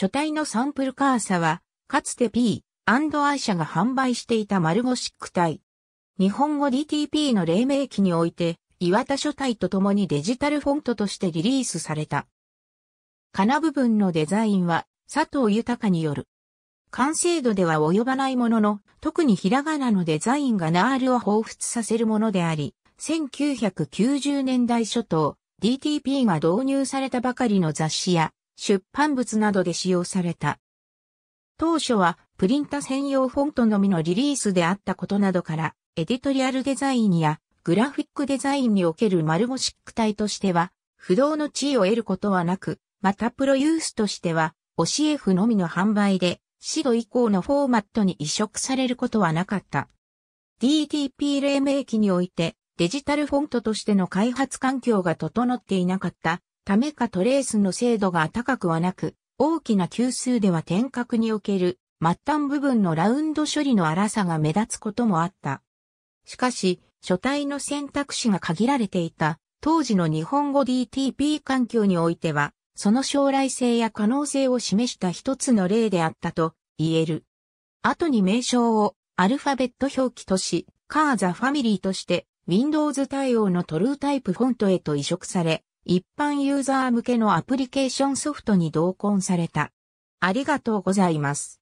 書体のサンプルカーサは、かつて P&I 社が販売していた丸ゴシック体。日本語 DTP の黎明期において、岩田書体と共にデジタルフォントとしてリリースされた。金部分のデザインは佐藤豊による。完成度では及ばないものの、特にひらがなのデザインがナールを彷彿させるものであり、1990年代初頭、DTP が導入されたばかりの雑誌や出版物などで使用された。当初はプリンタ専用フォントのみのリリースであったことなどから、エディトリアルデザインやグラフィックデザインにおけるマルゴシック体としては、不動の地位を得ることはなく、またプロユースとしては、OCF のみの販売で、指導以降のフォーマットに移植されることはなかった。DTP 黎明期において、デジタルフォントとしての開発環境が整っていなかったためかトレースの精度が高くはなく、大きな級数では点角における末端部分のラウンド処理の荒さが目立つこともあった。しかし、書体の選択肢が限られていた、当時の日本語 DTP 環境においては、その将来性や可能性を示した一つの例であったと言える。後に名称をアルファベット表記とし、カーザファミリーとして Windows 対応のトルータイプフォントへと移植され、一般ユーザー向けのアプリケーションソフトに同梱された。ありがとうございます。